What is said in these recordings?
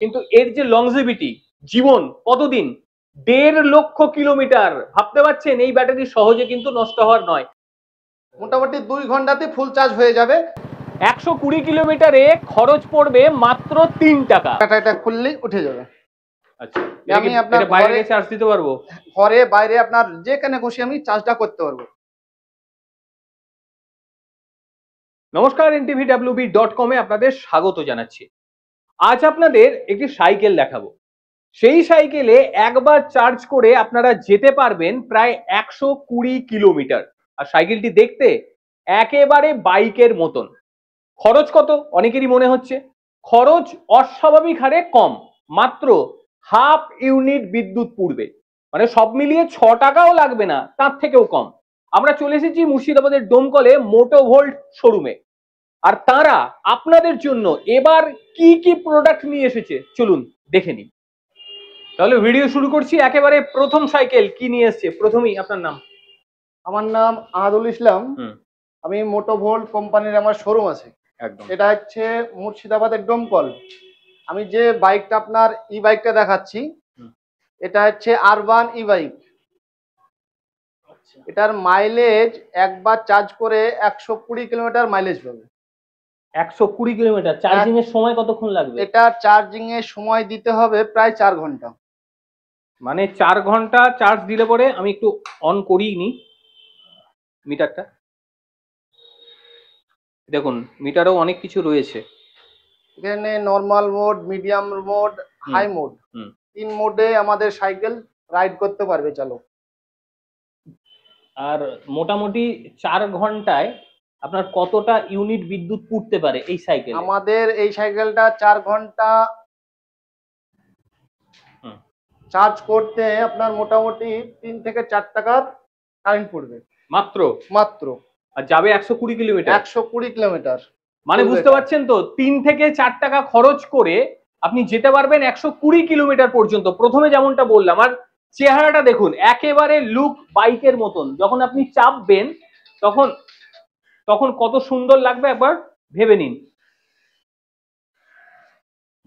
কিন্তু এর যে লংজিভিটি জীবন কতদিন দেড় লক্ষ কিলোমিটার ভাবতে পারছেন এই ব্যাটারি সহজে কিন্তু নষ্ট হওয়ার নয় মোটামুটি দুই ঘন্টাতে ফুল চার্জ হয়ে যাবে একশো কুড়ি কিলোমিটারে খরচ পড়বে মাত্র তিন টাকা এটা খুললেই উঠে যাবে আচ্ছা আমি আপনার বাইরে চার্জ দিতে পারবো ঘরে বাইরে আপনার যেখানে খুশি আমি চার্জটা করতে পারবো নমস্কার এনটিভি ডাব্লিউবি ডট কমে আপনাদের স্বাগত জানাচ্ছি আজ আপনাদের একটি সাইকেল দেখাবো সেই সাইকেলে একবার চার্জ করে আপনারা যেতে পারবেন প্রায় একশো কুড়ি কিলোমিটার আর সাইকেলটি দেখতে একেবারে বাইকের মতন খরচ কত অনেকেরই মনে হচ্ছে খরচ অস্বাভাবিক হারে কম মাত্র হাফ ইউনিট বিদ্যুৎ পূর্বে মানে সব মিলিয়ে ছ টাকাও লাগবে না তার থেকেও কম আমরা চলে এসেছি মুর্শিদাবাদের ডোমকলে মোটোভোল্ট শোরুমে আর তারা আপনাদের জন্য এবার কি কি প্রোডাক্ট নিয়ে এসেছে চলুন দেখে নিন তাহলে ভিডিও শুরু করছি একেবারে প্রথম সাইকেল কি নিয়ে এসছে প্রথমেই আপনার নাম আমার নাম আহাদুল ইসলাম আমি মোটোভোল কোম্পানির আমার শোরুম আছে এটা হচ্ছে মুর্শিদাবাদের ডোমকল আমি যে বাইকটা আপনার ই বাইকটা দেখাচ্ছি এটা হচ্ছে আরবান ই বাইক এটার মাইলেজ একবার চার্জ করে একশো কুড়ি কিলোমিটার মাইলেজ পাবে একশো কুড়ি কিলোমিটার চার্জিং এর সময় কতক্ষণ লাগবে এটা চার্জিং এর সময় দিতে হবে প্রায় চার ঘন্টা মানে চার ঘন্টা চার্জ দিলে পরে আমি একটু অন করিই নি মিটারটা দেখুন মিটারও অনেক কিছু রয়েছে এখানে normal mode medium mode high mode তিন মোডে আমাদের সাইকেল রাইড করতে পারবে চালক আর মোটামুটি চার ঘন্টায় আপনার কতটা ইউনিট বিদ্যুৎ পুড়তে পারে এই সাইকেল আমাদের এই সাইকেলটা চার ঘন্টা চার্জ করতে আপনার মোটামুটি তিন থেকে চার টাকার কারেন্ট পড়বে মাত্র মাত্র আর যাবে একশো কুড়ি কিলোমিটার একশো কুড়ি কিলোমিটার মানে বুঝতে পারছেন তো তিন থেকে চার টাকা খরচ করে আপনি যেতে পারবেন একশো কুড়ি কিলোমিটার পর্যন্ত প্রথমে যেমনটা বললাম আর চেহারাটা দেখুন একেবারে লুক বাইকের মতন যখন আপনি চাপবেন তখন তখন কত সুন্দর লাগবে একবার ভেবে নিন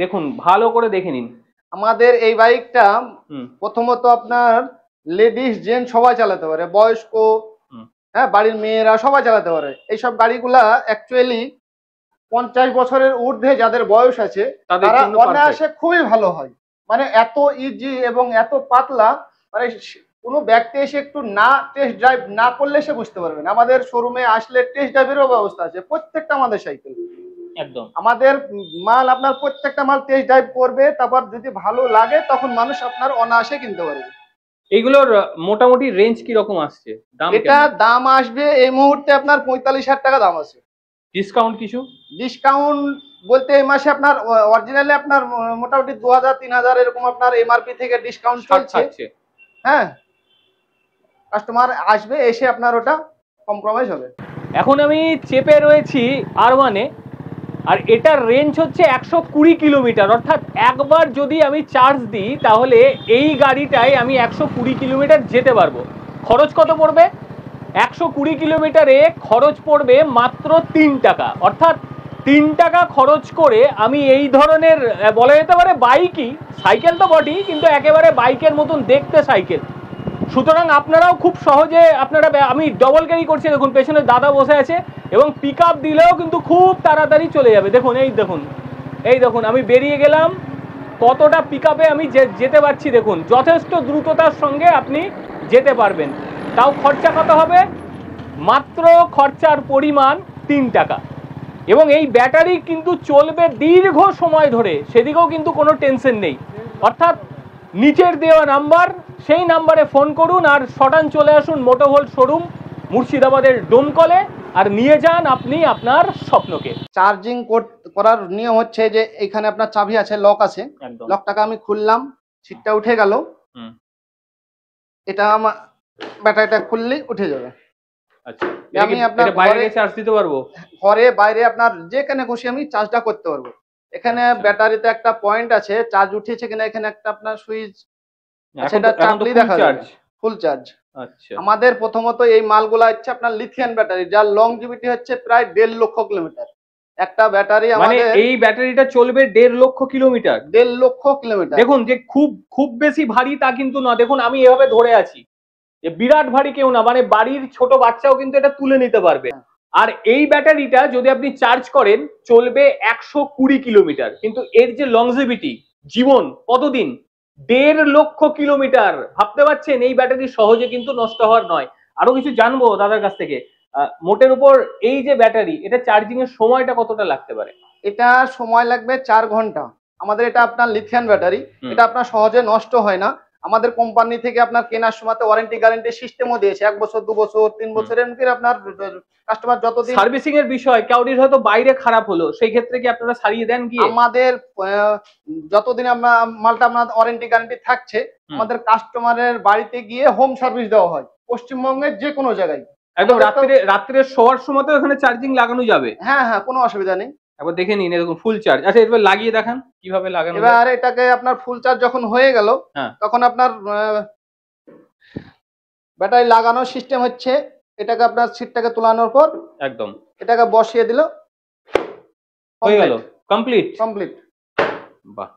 দেখুন ভালো করে দেখে নিন আমাদের এই বাইকটা প্রথমত আপনার লেডিস জেন্ট সবাই চালাতে পারে বয়স্ক হ্যাঁ বাড়ির মেয়েরা সবাই চালাতে পারে এইসব গাড়িগুলা অ্যাকচুয়ালি পঞ্চাশ বছরের ঊর্ধ্বে যাদের বয়স আছে তারা অনায়াসে খুবই ভালো হয় মানে এত ইজি এবং এত পাতলা মানে কোনো ব্যক্তি এসে একটু না টেস্ট ড্রাইভ না করলে সে বুঝতে পারবে না আমাদের শোরুমে আসলে টেস্ট ড্রাইভেরও ব্যবস্থা আছে প্রত্যেকটা আমাদের সাইকেল একদম আমাদের মাল আপনার প্রত্যেকটা মাল টেস্ট ড্রাইভ করবে তারপর যদি ভালো লাগে তখন মানুষ আপনার অনায়াসে কিনতে পারবে এগুলোর মোটামুটি রেঞ্জ কি রকম আসছে দাম এটা দাম আসবে এই মুহূর্তে আপনার পঁয়তাল্লিশ হাজার টাকা দাম আছে ডিসকাউন্ট কিছু ডিসকাউন্ট বলতে এই মাসে আপনার অরিজিনালি আপনার মোটামুটি দু হাজার তিন হাজার এরকম আপনার এমআরপি থেকে ডিসকাউন্ট চলছে হ্যাঁ কাস্টমার আসবে এসে আপনার ওটা কম্প্রোমাইজ হবে এখন আমি চেপে রয়েছি আর ওয়ানে আর এটার রেঞ্জ হচ্ছে একশো কুড়ি কিলোমিটার অর্থাৎ একবার যদি আমি চার্জ দিই তাহলে এই গাড়িটায় আমি একশো কুড়ি কিলোমিটার যেতে পারবো খরচ কত পড়বে একশো কুড়ি কিলোমিটারে খরচ পড়বে মাত্র তিন টাকা অর্থাৎ তিন টাকা খরচ করে আমি এই ধরনের বলা যেতে পারে বাইকই সাইকেল তো বটেই কিন্তু একেবারে বাইকের মতন দেখতে সাইকেল সুতরাং আপনারাও খুব সহজে আপনারা আমি ডবল ক্যারি করছি দেখুন পেছনে দাদা বসে আছে এবং পিক দিলেও কিন্তু খুব তাড়াতাড়ি চলে যাবে দেখুন এই দেখুন এই দেখুন আমি বেরিয়ে গেলাম কতটা পিক আমি যেতে পারছি দেখুন যথেষ্ট দ্রুততার সঙ্গে আপনি যেতে পারবেন তাও খরচা কত হবে মাত্র খরচার পরিমাণ তিন টাকা এবং এই ব্যাটারি কিন্তু চলবে দীর্ঘ সময় ধরে সেদিকেও কিন্তু কোনো টেনশন নেই অর্থাৎ নিচের দেওয়া নাম্বার সেই নাম্বারে ফোন করুন আর সটান চলে আসুন মোটোভোল্ট শোরুম মুর্শিদাবাদের ডোমকলে আর নিয়ে যান আপনি আপনার স্বপ্নকে চার্জিং করার নিয়ম হচ্ছে যে এখানে আপনার চাবি আছে লক আছে লকটাকে আমি খুললাম সিটটা উঠে গেল এটা আমার ব্যাটারিটা খুললেই উঠে যাবে আচ্ছা, আমি আপনার বাইরে চার্জ দিতে পারবো ঘরে বাইরে আপনার যেখানে খুশি আমি চার্জটা করতে পারবো এখানে আচ্ছা। ব্যাটারিতে একটা পয়েন্ট আছে চার্জ উঠেছে কিনা এখানে একটা আপনার সুইচ সেটা আচ্ছা, চাপলি দেখা ফুল চার্জ আচ্ছা আমাদের প্রথমত এই মালগুলা হচ্ছে আপনার লিথিয়াম ব্যাটারি যার লংজিভিটি হচ্ছে প্রায় দেড় লক্ষ কিলোমিটার একটা ব্যাটারি মানে আমাদের এই ব্যাটারিটা চলবে দেড় লক্ষ কিলোমিটার দেড় লক্ষ কিলোমিটার দেখুন যে খুব খুব বেশি ভারী তা কিন্তু না দেখুন আমি এভাবে ধরে আছি যে বিরাট ভারী কেউ না মানে বাড়ির ছোট বাচ্চাও কিন্তু এটা তুলে নিতে পারবে হ্যাঁ। আর এই ব্যাটারিটা যদি আপনি চার্জ করেন চলবে একশো কুড়ি কিলোমিটার কিন্তু এর যে লংজিভিটি জীবন কতদিন দেড় লক্ষ কিলোমিটার ভাবতে পারছেন এই ব্যাটারি সহজে কিন্তু নষ্ট হওয়ার নয় আরো কিছু জানবো দাদার কাছ থেকে মোটের উপর এই যে ব্যাটারি এটা চার্জিং এর সময়টা কতটা লাগতে পারে এটা সময় লাগবে চার ঘন্টা আমাদের এটা আপনার লিথিয়ান ব্যাটারি এটা আপনার সহজে নষ্ট হয় না আমাদের কোম্পানি থেকে আপনার কেনার সময় ওয়ারেন্টি গ্যারেন্টি সিস্টেমও দিয়েছে এক বছর দু বছর তিন বছরের এমনকি আপনার কাস্টমার যতদিন সার্ভিসিং এর বিষয় কাউরির হয়তো বাইরে খারাপ হলো সেই ক্ষেত্রে কি আপনারা সারিয়ে দেন কি আমাদের যতদিন আমরা মালটা আপনার ওয়ারেন্টি গ্যারেন্টি থাকছে আমাদের কাস্টমারের বাড়িতে গিয়ে হোম সার্ভিস দেওয়া হয় পশ্চিমবঙ্গের যে কোনো জায়গায় একদম রাত্রে রাত্রে শোয়ার সময় তো এখানে চার্জিং লাগানো যাবে হ্যাঁ হ্যাঁ কোনো অসুবিধা নেই এবার দেখে নিন এরকম ফুল চার্জ আচ্ছা এবার লাগিয়ে দেখান কিভাবে লাগানো এবার এটাকে আপনার ফুল চার্জ যখন হয়ে গেল হ্যাঁ। তখন আপনার ব্যাটারি লাগানোর সিস্টেম হচ্ছে এটাকে আপনার সিটটাকে তোলানোর পর একদম এটাকে বসিয়ে দিল হয়ে গেল কমপ্লিট কমপ্লিট বাহ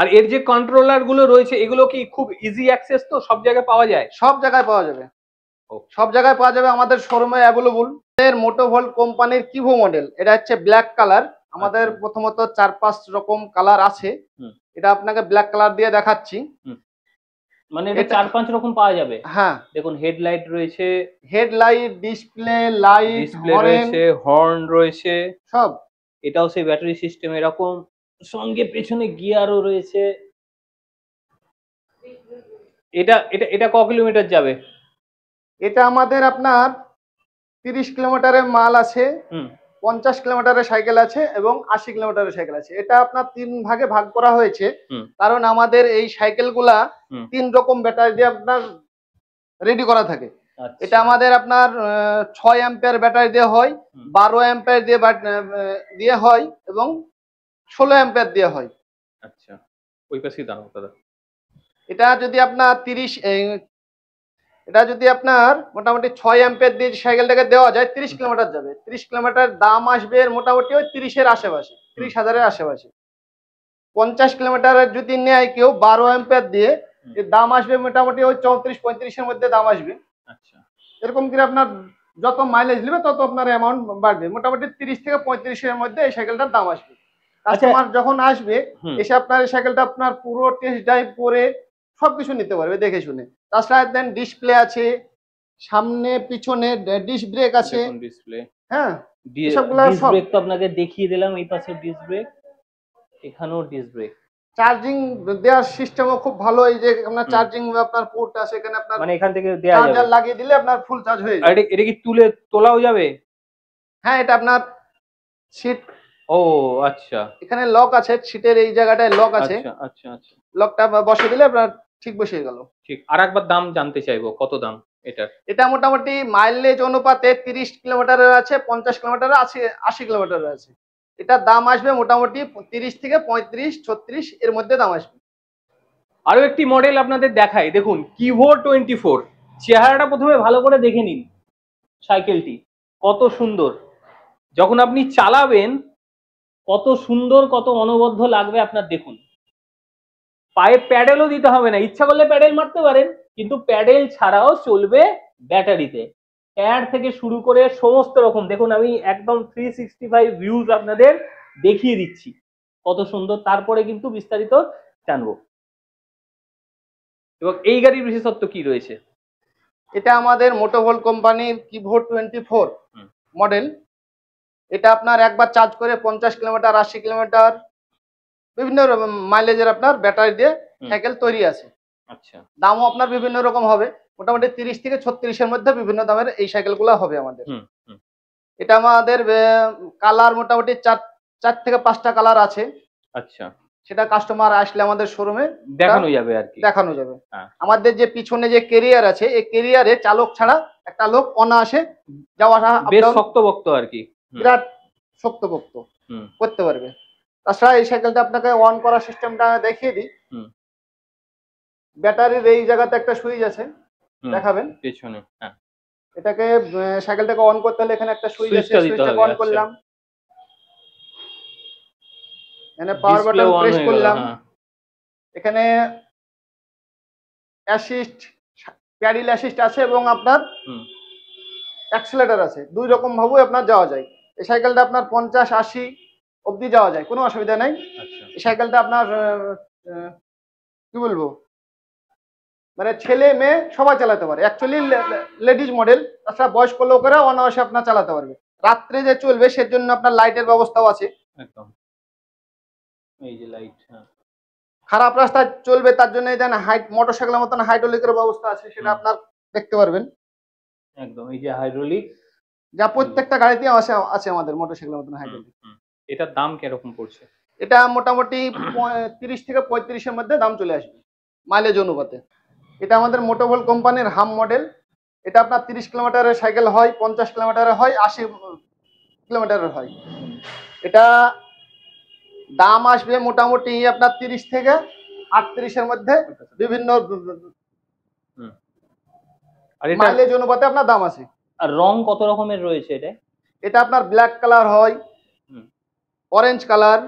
আর এর যে কন্ট্রোলার গুলো রয়েছে এগুলো কি খুব ইজি অ্যাক্সেস তো সব জায়গায় পাওয়া যায় সব জায়গায় পাওয়া যাবে সব জায়গায় পাওয়া যাবে আমাদের শোরুমে অ্যাভেলেবল আমাদের মোটোভোল্ট কোম্পানির কিভো মডেল এটা হচ্ছে ব্ল্যাক কালার আমাদের আচ্ছা। প্রথমত চার পাঁচ রকম কালার আছে এটা আপনাকে ব্ল্যাক কালার দিয়ে দেখাচ্ছি মানে এটা চার পাঁচ রকম পাওয়া যাবে হ্যাঁ দেখুন হেডলাইট রয়েছে হেডলাইট ডিসপ্লে লাইট ডিসপ্লে রয়েছে হর্ন রয়েছে সব এটাও সেই ব্যাটারি সিস্টেম এরকম সঙ্গে পেছনে গিয়ারও রয়েছে এটা এটা এটা ক কিলোমিটার যাবে এটা আমাদের আপনার তিরিশ কিলোমিটারের মাল আছে পঞ্চাশ কিলোমিটারের সাইকেল আছে এবং আশি কিলোমিটারের সাইকেল আছে এটা আপনার তিন ভাগে ভাগ করা হয়েছে কারণ আমাদের এই সাইকেলগুলা তিন রকম ব্যাটারি দিয়ে আপনার রেডি করা থাকে আচ্ছা। এটা আমাদের আপনার ছয় অ্যাম্পিয়ার ব্যাটারি দিয়ে হয় বারো অ্যাম্পিয়ার দিয়ে দিয়ে হয় এবং ষোলো অ্যাম্পিয়ার দিয়ে হয় আচ্ছা ওই পাশেই দাঁড়াও দাদা এটা যদি আপনার তিরিশ এটা যদি আপনার মোটামুটি ছয় অ্যাম্পের দিয়ে সাইকেলটাকে দেওয়া যায় তিরিশ কিলোমিটার যাবে তিরিশ কিলোমিটার দাম আসবে মোটামুটি ওই তিরিশের আশেপাশে তিরিশ হাজারের আশেপাশে পঞ্চাশ কিলোমিটারের যদি নেয় কেউ বারো অ্যাম্পের দিয়ে দাম আসবে মোটামুটি ওই চৌত্রিশ পঁয়ত্রিশের মধ্যে দাম আসবে আচ্ছা এরকম করে আপনার যত মাইলেজ নেবে তত আপনার অ্যামাউন্ট বাড়বে মোটামুটি তিরিশ থেকে পঁয়ত্রিশের মধ্যে এই সাইকেলটার দাম আসবে কাস্টমার আচ্ছা। যখন আসবে এসে আপনার এই সাইকেলটা আপনার পুরো টেস্ট ড্রাইভ করে সবকিছু নিতে পারবে দেখে শুনে তাছাড়া দেন ডিসপ্লে আছে সামনে পিছনে ডিস ব্রেক আছে ডিসপ্লে হ্যাঁ দেখিয়ে দিলাম পাশে এখানেও চার্জিং দেওয়ার সিস্টেমও খুব ভালো যে আপনার চার্জিং আপনার আছে এখানে আপনার মানে এখান থেকে লাগিয়ে দিলে আপনার ফুল চার্জ হয়ে এটা কি তুলে তোলাও যাবে হ্যাঁ এটা আপনার সিট ও আচ্ছা এখানে লক আছে সিটের এই জায়গাটায় লক আছে আচ্ছা আচ্ছা লকটা আচ্ছা। বসে দিলে আপনার ঠিক বসে গেল ঠিক আর একবার দাম জানতে চাইবো কত দাম এটার এটা মোটামুটি মাইলেজ অনুপাতে তিরিশ কিলোমিটারের আছে পঞ্চাশ কিলোমিটার আছে আশি কিলোমিটারের আছে এটার দাম আসবে মোটামুটি তিরিশ থেকে পঁয়ত্রিশ ছত্রিশ এর মধ্যে দাম আসবে আরো একটি মডেল আপনাদের দেখাই দেখুন কিভো টোয়েন্টি ফোর চেহারাটা প্রথমে ভালো করে দেখে নিন সাইকেলটি কত সুন্দর যখন আপনি চালাবেন কত সুন্দর কত অনবদ্য লাগবে আপনার দেখুন পায়ে প্যাডেলও দিতে হবে না ইচ্ছা করলে প্যাডেল মারতে পারেন কিন্তু প্যাডেল ছাড়াও চলবে ব্যাটারিতে প্যাড থেকে শুরু করে সমস্ত রকম দেখুন আমি একদম থ্রি সিক্সটি ফাইভ ভিউজ আপনাদের দেখিয়ে দিচ্ছি কত সুন্দর তারপরে কিন্তু বিস্তারিত জানবো এবং এই গাড়ির বিশেষত্ব কি রয়েছে এটা আমাদের মোটোভোল কোম্পানির কিভো টোয়েন্টি ফোর মডেল এটা আপনার একবার চার্জ করে পঞ্চাশ কিলোমিটার আশি কিলোমিটার বিভিন্ন মাইলেজের আপনার ব্যাটারি দিয়ে সাইকেল তৈরি আছে আচ্ছা দামও আপনার বিভিন্ন রকম হবে মোটামুটি তিরিশ থেকে ছত্রিশের মধ্যে বিভিন্ন দামের এই সাইকেল গুলা হবে আমাদের এটা আমাদের কালার মোটামুটি চার চার থেকে পাঁচটা কালার আছে আচ্ছা সেটা কাস্টমার আসলে আমাদের শোরুমে দেখানো যাবে আর কি দেখানো যাবে হ্যাঁ। আমাদের যে পিছনে যে কেরিয়ার আছে এই কেরিয়ারে চালক ছাড়া একটা লোক অনায়াসে যাওয়া আসা বেশ আর কি বিরাট শক্তপোক্ত করতে পারবে তাছাড়া এই সাইকেলটা আপনাকে অন করার সিস্টেমটা দেখিয়ে দিই ব্যাটারির এই জায়গাতে একটা সুইচ আছে দেখাবেন পেছনে হ্যাঁ এটাকে সাইকেলটাকে অন করতে হলে এখানে একটা সুইচ আছে সুইচটা অন আচ্ছা। করলাম এখানে পাওয়ার বাটন প্রেস করলাম হ্যাঁ। এখানে অ্যাসিস্ট প্যাডিল অ্যাসিস্ট আছে এবং আপনার অ্যাক্সেলেটর আছে দুই রকম ভাবে আপনার যাওয়া যায় এই সাইকেলটা আপনার পঞ্চাশ আশি অবধি যাওয়া যায় কোনো অসুবিধা নাই আচ্ছা। এই সাইকেলটা আপনার কি বলবো মানে ছেলে মেয়ে সবাই চালাতে পারে অ্যাকচুয়ালি লেডিজ মডেল তাছাড়া বয়স্ক লোকেরা অনায়াসে আপনার চালাতে পারবে রাত্রে যে চলবে সেজন্য আপনার লাইটের ব্যবস্থাও আছে একদম লাইট হ্যাঁ। খারাপ রাস্তায় চলবে তার জন্য এখানে হাইট মোটরসাইকেলের মতন হাইড্রোলিকের ব্যবস্থা আছে সেটা আপনার দেখতে পারবেন একদম এই যে হাইড্রোলিক যা প্রত্যেকটা গাড়িতে আছে আমাদের মোটরসাইকেলের মতন হাইড্রোলিক এটার দাম কিরকম পড়ছে এটা মোটামুটি তিরিশ থেকে পঁয়ত্রিশের মধ্যে দাম চলে আসবে মাইলেজ অনুপাতে এটা আমাদের মোটোভল কোম্পানির হাম মডেল এটা আপনার তিরিশ কিলোমিটারের সাইকেল হয় পঞ্চাশ কিলোমিটারের হয় আশি কিলোমিটারের হয় এটা দাম আসবে মোটামুটি আপনার তিরিশ থেকে আটত্রিশের মধ্যে বিভিন্ন মাইলেজ অনুপাতে আপনার দাম আছে আর রং কত রকমের রয়েছে এটা এটা আপনার ব্ল্যাক কালার হয় অরেঞ্জ কালার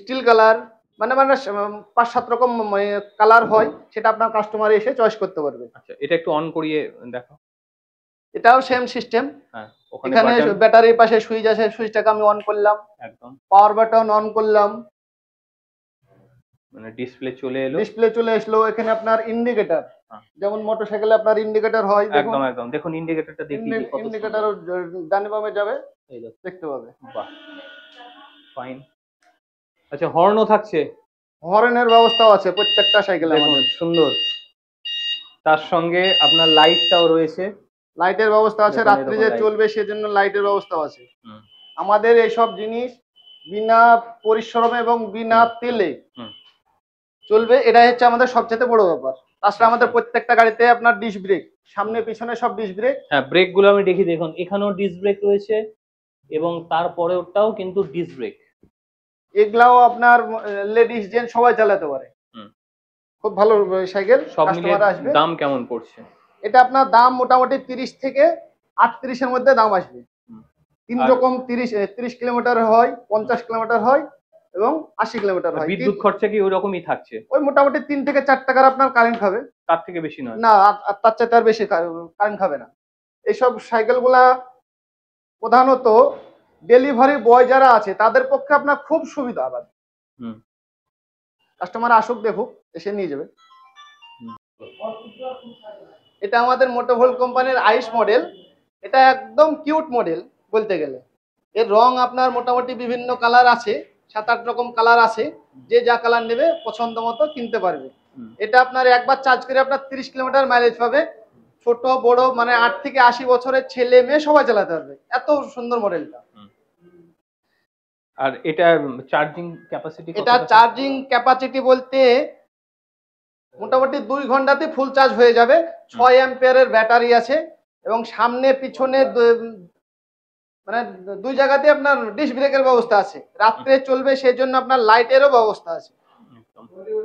স্টিল কালার মানে মানে পাঁচ সাত রকম কালার হয় সেটা আপনার কাস্টমার এসে চয়েস করতে পারবে আচ্ছা এটা একটু অন করিয়ে দেখো এটাও সেম হ্যাঁ, সিস্টেম এখানে ব্যাটারির পাশে সুইচ আছে সুইচটাকে আমি অন করলাম একদম পাওয়ার বাটন অন করলাম মানে ডিসপ্লে চলে এলো ডিসপ্লে চলে আসলো এখানে আপনার ইন্ডিকেটর হ্যাঁ। যেমন মোটরসাইকেলে আপনার ইন্ডিকেটর হয় একদম একদম দেখুন ইন্ডিকেটরটা দেখি ইন্ডিকেটর ডানে বামে যাবে এই দেখতে পাবে বাহ ফাইন আচ্ছা হর্নও থাকছে হর্নের ব্যবস্থাও আছে প্রত্যেকটা সাইকেলে দেখুন সুন্দর তার সঙ্গে আপনার লাইটটাও রয়েছে লাইটের ব্যবস্থা আছে রাত্রি যে চলবে সেজন্য লাইটের ব্যবস্থা আছে আমাদের এইসব জিনিস বিনা পরিশ্রমে এবং বিনা তেলে চলবে এটাই হচ্ছে আমাদের সবচেয়ে বড় ব্যাপার আসলে আমাদের প্রত্যেকটা গাড়িতে আপনার ডিস ব্রেক সামনে পিছনে সব ডিস ব্রেক হ্যাঁ ব্রেক গুলো আমি দেখি দেখুন এখানেও ডিস ব্রেক রয়েছে এবং তারপরে ওটাও কিন্তু ডিস ব্রেক এগুলাও আপনার লেডিস জেন্ট সবাই চালাতে পারে খুব ভালো সাইকেল সব মিলিয়ে আসবে দাম কেমন পড়ছে এটা আপনার দাম মোটামুটি তিরিশ থেকে আটত্রিশের মধ্যে দাম আসবে তিন রকম তিরিশ তিরিশ কিলোমিটার হয় পঞ্চাশ কিলোমিটার হয় এবং আশি কিলোমিটার হয় বিদ্যুৎ খরচা কি ওই রকমই থাকছে ওই মোটামুটি তিন থেকে চার টাকার আপনার কারেন্ট খাবে তার থেকে বেশি নয় না তার চাইতে আর বেশি কারেন্ট খাবে না এইসব সাইকেলগুলা প্রধানত ডেলিভারি বয় যারা আছে তাদের পক্ষে আপনার খুব সুবিধা আবার কাস্টমার আসুক দেখুক এসে নিয়ে যাবে এটা আমাদের মোটোভোল কোম্পানির আইস মডেল এটা একদম কিউট মডেল বলতে গেলে এর রং আপনার মোটামুটি বিভিন্ন কালার আছে সাত আট রকম কালার আছে যে যা কালার নেবে পছন্দ মতো কিনতে পারবে এটা আপনার একবার চার্জ করে আপনার তিরিশ কিলোমিটার মাইলেজ পাবে ছোট বড় মানে আট থেকে আশি বছরের ছেলে মেয়ে সবাই চালাতে পারবে এত সুন্দর মডেলটা আর এটা চার্জিং ক্যাপাসিটি এটা চার্জিং ক্যাপাসিটি বলতে মোটামুটি দুই ঘন্টাতে ফুল চার্জ হয়ে যাবে ছয় অ্যাম্পিয়ারের ব্যাটারি আছে এবং সামনে পিছনে মানে দুই জায়গাতে আপনার ডিশ ব্রেকের ব্যবস্থা আছে রাত্রে চলবে সেই জন্য আপনার লাইটেরও ব্যবস্থা আছে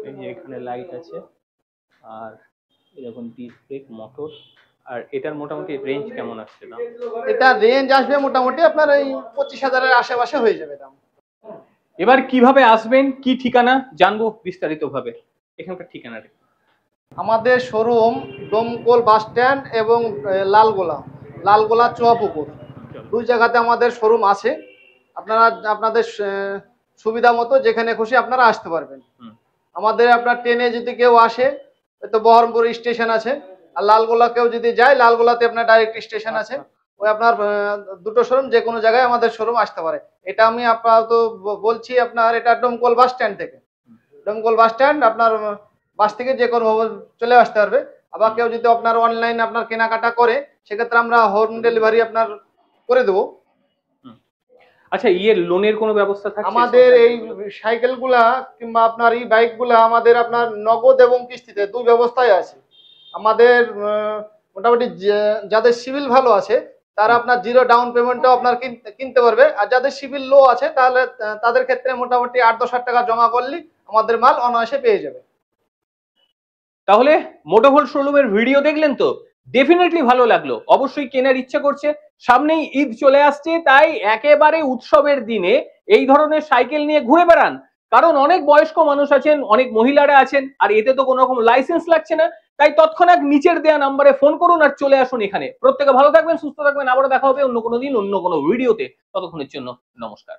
এই যে এখানে লাইট আছে আর এরকম ডিশ ব্রেক মোটর আর এটার মোটামুটি রেঞ্জ কেমন আসছে দাম এটা রেঞ্জ আসবে মোটামুটি আপনার এই পঁচিশ হাজারের আশেপাশে হয়ে যাবে দাম এবার কিভাবে আসবেন কি ঠিকানা জানবো বিস্তারিতভাবে এখানকার ঠিকানাটা আমাদের শোরুম ডোমকোল বাস স্ট্যান্ড এবং লালগোলা লালগোলা চোয়াপুকুর দুই জায়গাতে আমাদের শোরুম আছে আপনারা আপনাদের সুবিধা মতো যেখানে খুশি আপনারা আসতে পারবেন আমাদের আপনার ট্রেনে যদি কেউ আসে তো বহরমপুর স্টেশন আছে আর লালগোলা কেউ যদি যায় লালগোলাতে আপনার ডাইরেক্ট স্টেশন আছে আচ্ছা। ওই আপনার দুটো শোরুম যে কোনো জায়গায় আমাদের শোরুম আসতে পারে এটা আমি আপনার তো বলছি আপনার এটা ডোমকল বাস স্ট্যান্ড থেকে ডোমকল বাস স্ট্যান্ড আপনার বাস থেকে যে কোনো চলে আসতে পারবে আবার কেউ যদি আপনার অনলাইন আপনার কেনাকাটা করে সেক্ষেত্রে আমরা হোম ডেলিভারি আপনার করে দেবো আচ্ছা ইয়ে লোনের কোনো ব্যবস্থা থাকে আমাদের এই সাইকেলগুলা কিংবা আপনার এই বাইকগুলা আমাদের আপনার নগদ এবং কিস্তিতে দুই ব্যবস্থায় আছে আমাদের মোটামুটি যাদের সিভিল ভালো আছে তারা আপনার জিরো ডাউন পেমেন্টটাও আপনার কিনতে পারবে আর যাদের সিভিল লো আছে তাহলে তাদের ক্ষেত্রে মোটামুটি আট দশ হাজার টাকা জমা করলে আমাদের মাল অনায়াসে পেয়ে যাবে তাহলে মোটোভোল শোরুমের ভিডিও দেখলেন তো ডেফিনেটলি ভালো লাগলো অবশ্যই কেনার ইচ্ছা করছে সামনেই ঈদ চলে আসছে তাই একেবারে উৎসবের দিনে এই ধরনের সাইকেল নিয়ে ঘুরে বেড়ান কারণ অনেক বয়স্ক মানুষ আছেন অনেক মহিলারা আছেন আর এতে তো কোনো রকম লাইসেন্স লাগছে না তাই তৎক্ষণাৎ নিচের দেয়া নাম্বারে ফোন করুন আর চলে আসুন এখানে প্রত্যেকে ভালো থাকবেন সুস্থ থাকবেন আবারও দেখা হবে অন্য কোনো দিন অন্য কোনো ভিডিওতে ততক্ষণের জন্য নমস্কার